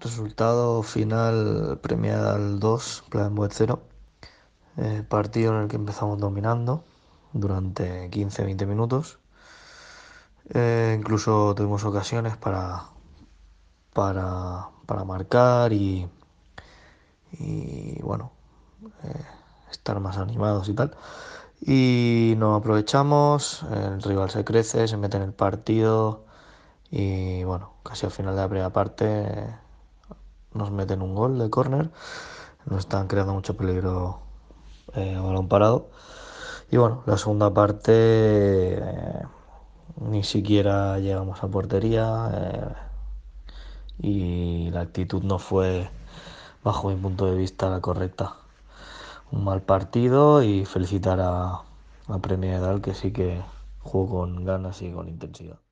Resultado final premiada al 2, Plan 0. Eh, partido en el que empezamos dominando durante 15-20 minutos. Eh, incluso tuvimos ocasiones para, para, para marcar y, y bueno, eh, estar más animados y tal. Y nos aprovechamos, el rival se crece, se mete en el partido y bueno, casi al final de la primera parte nos meten un gol de córner, no están creando mucho peligro eh, a balón parado. Y bueno, la segunda parte eh, ni siquiera llegamos a portería eh, y la actitud no fue, bajo mi punto de vista, la correcta. Un mal partido y felicitar a, la Premier Edal que sí que jugó con ganas y con intensidad.